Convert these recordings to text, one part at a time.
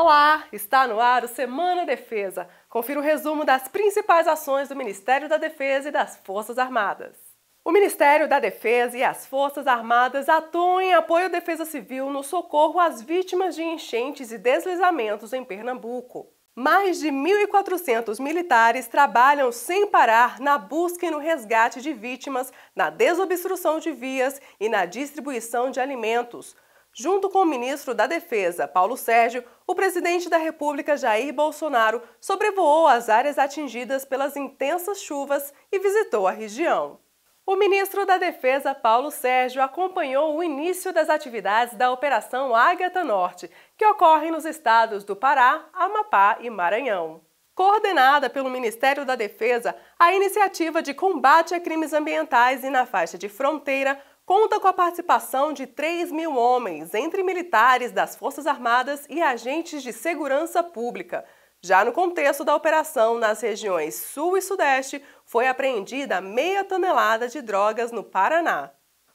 Olá, está no ar o Semana Defesa. Confira o resumo das principais ações do Ministério da Defesa e das Forças Armadas. O Ministério da Defesa e as Forças Armadas atuam em apoio à Defesa Civil no socorro às vítimas de enchentes e deslizamentos em Pernambuco. Mais de 1.400 militares trabalham sem parar na busca e no resgate de vítimas, na desobstrução de vias e na distribuição de alimentos junto com o ministro da Defesa, Paulo Sérgio, o presidente da República, Jair Bolsonaro, sobrevoou as áreas atingidas pelas intensas chuvas e visitou a região. O ministro da Defesa, Paulo Sérgio, acompanhou o início das atividades da Operação Ágata Norte, que ocorre nos estados do Pará, Amapá e Maranhão. Coordenada pelo Ministério da Defesa, a iniciativa de combate a crimes ambientais e na faixa de fronteira conta com a participação de 3 mil homens, entre militares das Forças Armadas e agentes de segurança pública. Já no contexto da operação nas regiões Sul e Sudeste, foi apreendida meia tonelada de drogas no Paraná.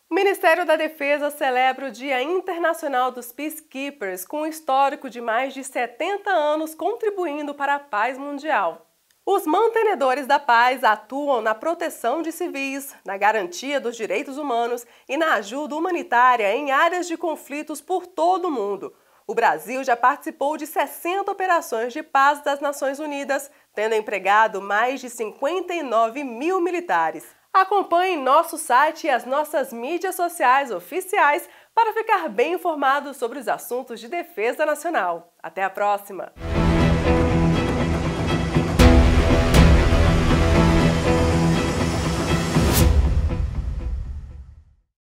O Ministério da Defesa celebra o Dia Internacional dos Peacekeepers, com um histórico de mais de 70 anos contribuindo para a paz mundial. Os mantenedores da paz atuam na proteção de civis, na garantia dos direitos humanos e na ajuda humanitária em áreas de conflitos por todo o mundo. O Brasil já participou de 60 operações de paz das Nações Unidas, tendo empregado mais de 59 mil militares. Acompanhe nosso site e as nossas mídias sociais oficiais para ficar bem informado sobre os assuntos de defesa nacional. Até a próxima!